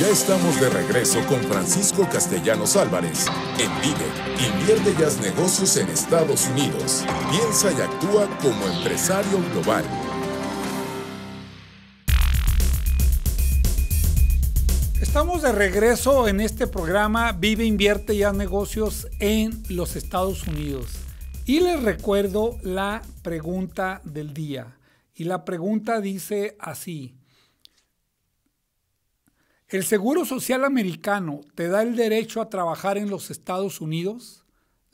Ya estamos de regreso con Francisco Castellanos Álvarez. En Vive, invierte ya negocios en Estados Unidos. Piensa y actúa como empresario global. Estamos de regreso en este programa Vive, invierte y negocios en los Estados Unidos. Y les recuerdo la pregunta del día. Y la pregunta dice así. ¿El Seguro Social americano te da el derecho a trabajar en los Estados Unidos?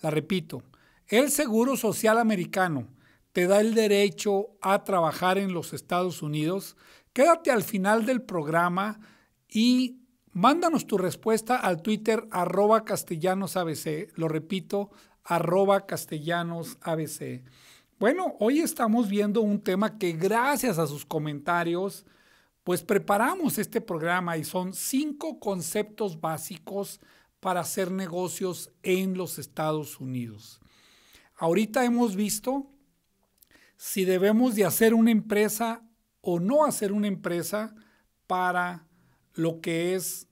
La repito, ¿el Seguro Social americano te da el derecho a trabajar en los Estados Unidos? Quédate al final del programa y mándanos tu respuesta al Twitter arroba castellanosabc. Lo repito, arroba castellanosabc. Bueno, hoy estamos viendo un tema que gracias a sus comentarios, pues preparamos este programa y son cinco conceptos básicos para hacer negocios en los Estados Unidos. Ahorita hemos visto si debemos de hacer una empresa o no hacer una empresa para lo que es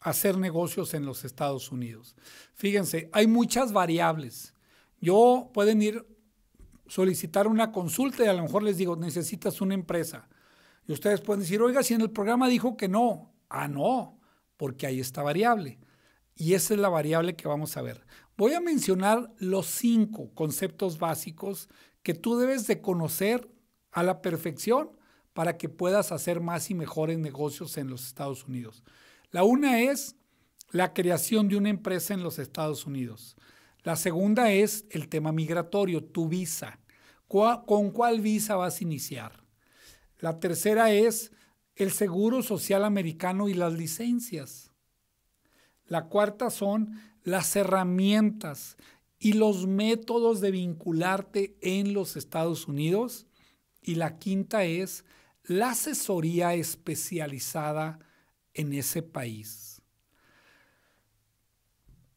hacer negocios en los Estados Unidos. Fíjense, hay muchas variables. Yo pueden ir solicitar una consulta y a lo mejor les digo, necesitas una empresa ustedes pueden decir, oiga, si en el programa dijo que no. Ah, no, porque ahí está variable. Y esa es la variable que vamos a ver. Voy a mencionar los cinco conceptos básicos que tú debes de conocer a la perfección para que puedas hacer más y mejores negocios en los Estados Unidos. La una es la creación de una empresa en los Estados Unidos. La segunda es el tema migratorio, tu visa. ¿Con cuál visa vas a iniciar? La tercera es el Seguro Social Americano y las licencias. La cuarta son las herramientas y los métodos de vincularte en los Estados Unidos. Y la quinta es la asesoría especializada en ese país.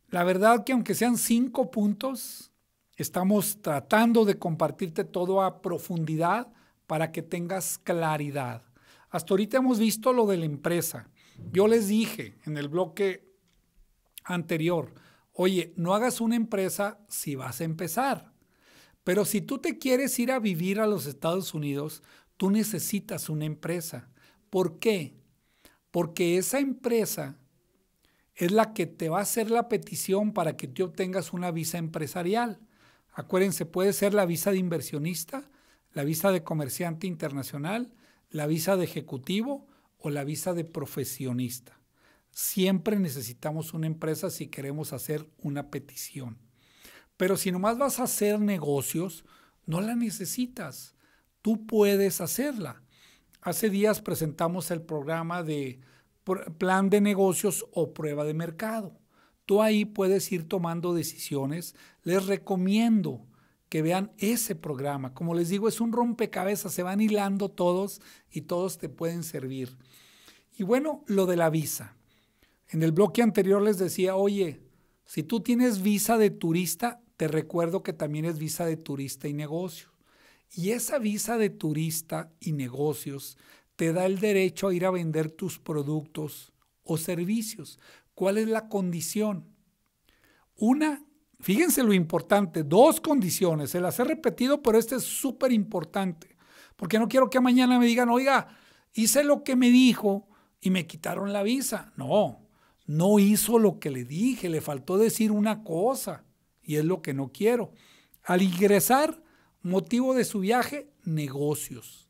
La verdad que aunque sean cinco puntos, estamos tratando de compartirte todo a profundidad para que tengas claridad. Hasta ahorita hemos visto lo de la empresa. Yo les dije en el bloque anterior, oye, no hagas una empresa si vas a empezar. Pero si tú te quieres ir a vivir a los Estados Unidos, tú necesitas una empresa. ¿Por qué? Porque esa empresa es la que te va a hacer la petición para que tú obtengas una visa empresarial. Acuérdense, puede ser la visa de inversionista la visa de comerciante internacional, la visa de ejecutivo o la visa de profesionista. Siempre necesitamos una empresa si queremos hacer una petición. Pero si nomás vas a hacer negocios, no la necesitas. Tú puedes hacerla. Hace días presentamos el programa de plan de negocios o prueba de mercado. Tú ahí puedes ir tomando decisiones. Les recomiendo que vean ese programa. Como les digo, es un rompecabezas, se van hilando todos y todos te pueden servir. Y bueno, lo de la visa. En el bloque anterior les decía, oye, si tú tienes visa de turista, te recuerdo que también es visa de turista y negocios. Y esa visa de turista y negocios te da el derecho a ir a vender tus productos o servicios. ¿Cuál es la condición? Una, Fíjense lo importante, dos condiciones, se las he repetido, pero este es súper importante, porque no quiero que mañana me digan, oiga, hice lo que me dijo y me quitaron la visa. No, no hizo lo que le dije, le faltó decir una cosa y es lo que no quiero. Al ingresar, motivo de su viaje, negocios.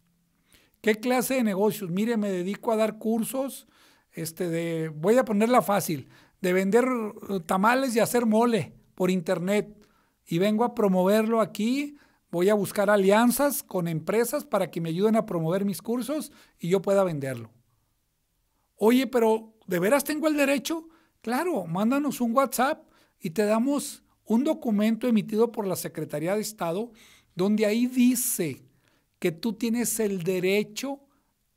¿Qué clase de negocios? Mire, me dedico a dar cursos, este de, voy a ponerla fácil, de vender tamales y hacer mole por internet y vengo a promoverlo aquí. Voy a buscar alianzas con empresas para que me ayuden a promover mis cursos y yo pueda venderlo. Oye, pero ¿de veras tengo el derecho? Claro, mándanos un WhatsApp y te damos un documento emitido por la Secretaría de Estado donde ahí dice que tú tienes el derecho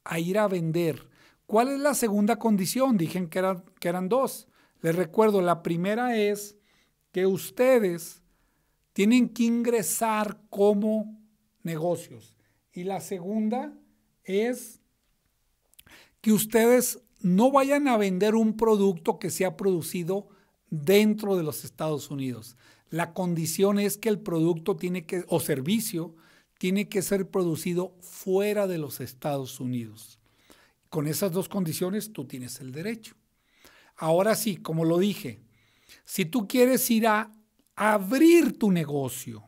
a ir a vender. ¿Cuál es la segunda condición? Dijen que eran, que eran dos. Les recuerdo, la primera es que ustedes tienen que ingresar como negocios. Y la segunda es que ustedes no vayan a vender un producto que se ha producido dentro de los Estados Unidos. La condición es que el producto tiene que, o servicio, tiene que ser producido fuera de los Estados Unidos. Con esas dos condiciones tú tienes el derecho. Ahora sí, como lo dije, si tú quieres ir a abrir tu negocio,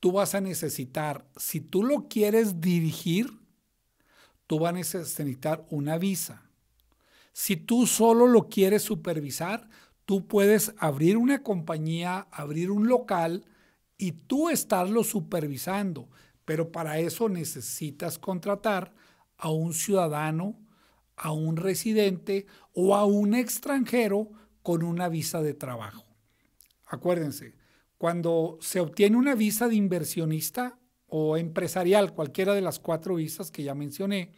tú vas a necesitar, si tú lo quieres dirigir, tú vas a necesitar una visa. Si tú solo lo quieres supervisar, tú puedes abrir una compañía, abrir un local y tú estarlo supervisando. Pero para eso necesitas contratar a un ciudadano, a un residente o a un extranjero con una visa de trabajo. Acuérdense, cuando se obtiene una visa de inversionista o empresarial, cualquiera de las cuatro visas que ya mencioné,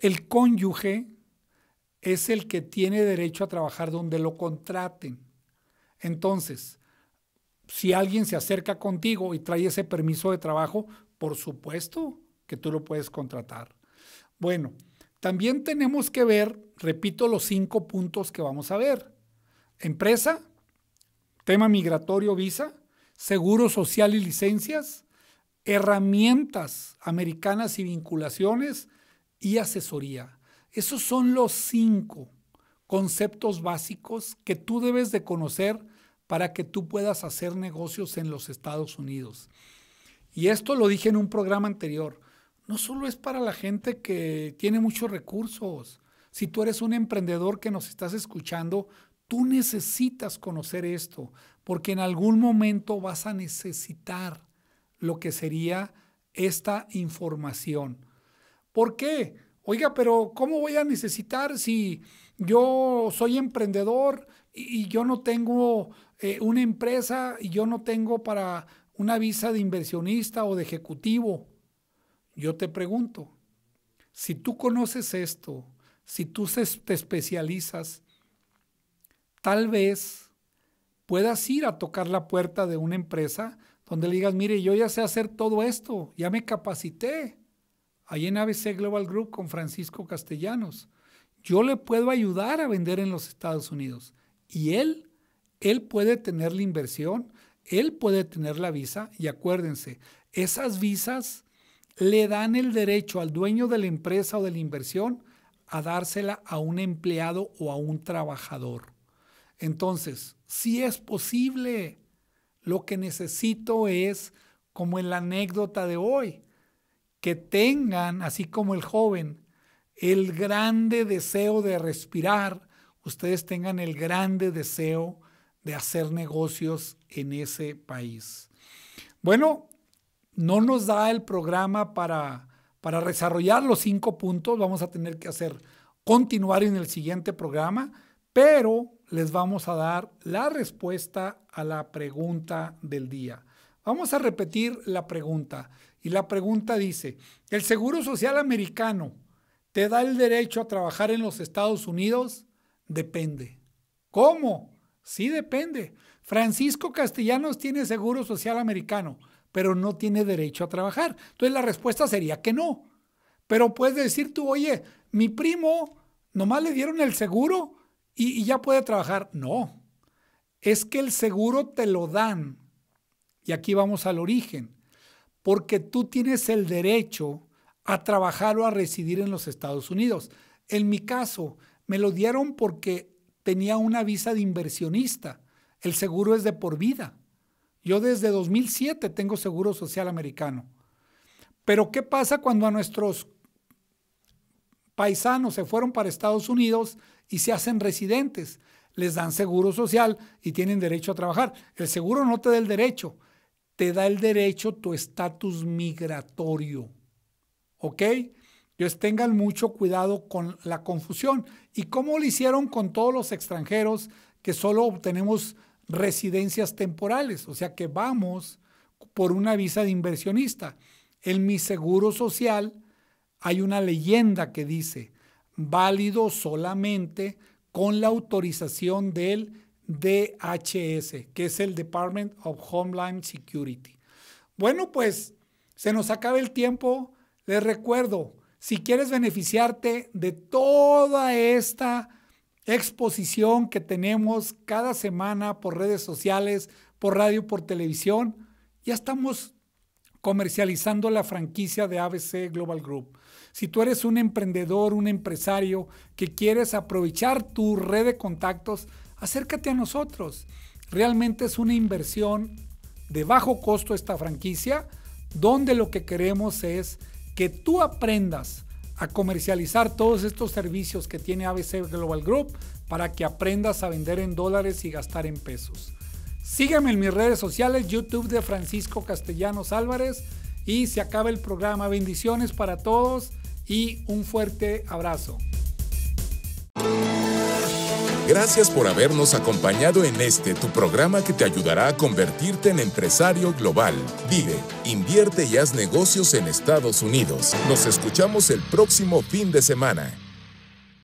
el cónyuge es el que tiene derecho a trabajar donde lo contraten. Entonces, si alguien se acerca contigo y trae ese permiso de trabajo, por supuesto que tú lo puedes contratar. Bueno, también tenemos que ver, repito, los cinco puntos que vamos a ver. Empresa, tema migratorio, visa, seguro social y licencias, herramientas americanas y vinculaciones y asesoría. Esos son los cinco conceptos básicos que tú debes de conocer para que tú puedas hacer negocios en los Estados Unidos. Y esto lo dije en un programa anterior no solo es para la gente que tiene muchos recursos. Si tú eres un emprendedor que nos estás escuchando, tú necesitas conocer esto, porque en algún momento vas a necesitar lo que sería esta información. ¿Por qué? Oiga, pero ¿cómo voy a necesitar si yo soy emprendedor y, yo no tengo eh, una empresa y yo no tengo para una visa de inversionista o de ejecutivo? Yo te pregunto, si tú conoces esto, si tú te especializas, tal vez puedas ir a tocar la puerta de una empresa donde le digas, mire, yo ya sé hacer todo esto, ya me capacité. Ahí en ABC Global Group con Francisco Castellanos. Yo le puedo ayudar a vender en los Estados Unidos. Y él, él puede tener la inversión, él puede tener la visa. Y acuérdense, esas visas le dan el derecho al dueño de la empresa o de la inversión a dársela a un empleado o a un trabajador. Entonces, si es posible, lo que necesito es, como en la anécdota de hoy, que tengan, así como el joven, el grande deseo de respirar, ustedes tengan el grande deseo de hacer negocios en ese país. Bueno, no nos da el programa para, para desarrollar los cinco puntos. Vamos a tener que hacer continuar en el siguiente programa, pero les vamos a dar la respuesta a la pregunta del día. Vamos a repetir la pregunta. Y la pregunta dice, ¿el Seguro Social americano te da el derecho a trabajar en los Estados Unidos? Depende. ¿Cómo? Sí depende. Francisco Castellanos tiene Seguro Social americano pero no tiene derecho a trabajar. Entonces la respuesta sería que no. Pero puedes decir tú, oye, mi primo nomás le dieron el seguro y, ya puede trabajar. No, es que el seguro te lo dan. Y aquí vamos al origen. Porque tú tienes el derecho a trabajar o a residir en los Estados Unidos. En mi caso, me lo dieron porque tenía una visa de inversionista. El seguro es de por vida. Yo desde 2007 tengo seguro social americano. Pero ¿qué pasa cuando a nuestros paisanos se fueron para Estados Unidos y se hacen residentes? Les dan seguro social y tienen derecho a trabajar. El seguro no te da el derecho, te da el derecho tu estatus migratorio. ¿Ok? Entonces tengan mucho cuidado con la confusión. ¿Y cómo lo hicieron con todos los extranjeros que solo obtenemos residencias temporales, o sea que vamos por una visa de inversionista. En mi seguro social hay una leyenda que dice, válido solamente con la autorización del DHS, que es el Department of Homeland Security. Bueno, pues se nos acaba el tiempo. Les recuerdo, si quieres beneficiarte de toda esta exposición que tenemos cada semana por redes sociales, por radio, por televisión. Ya estamos comercializando la franquicia de ABC Global Group. Si tú eres un emprendedor, un empresario que quieres aprovechar tu red de contactos, acércate a nosotros. Realmente es una inversión de bajo costo esta franquicia, donde lo que queremos es que tú aprendas a comercializar todos estos servicios que tiene ABC Global Group para que aprendas a vender en dólares y gastar en pesos. Sígueme en mis redes sociales, YouTube de Francisco Castellanos Álvarez y se acaba el programa. Bendiciones para todos y un fuerte abrazo. Gracias por habernos acompañado en este tu programa que te ayudará a convertirte en empresario global. Vive, invierte y haz negocios en Estados Unidos. Nos escuchamos el próximo fin de semana.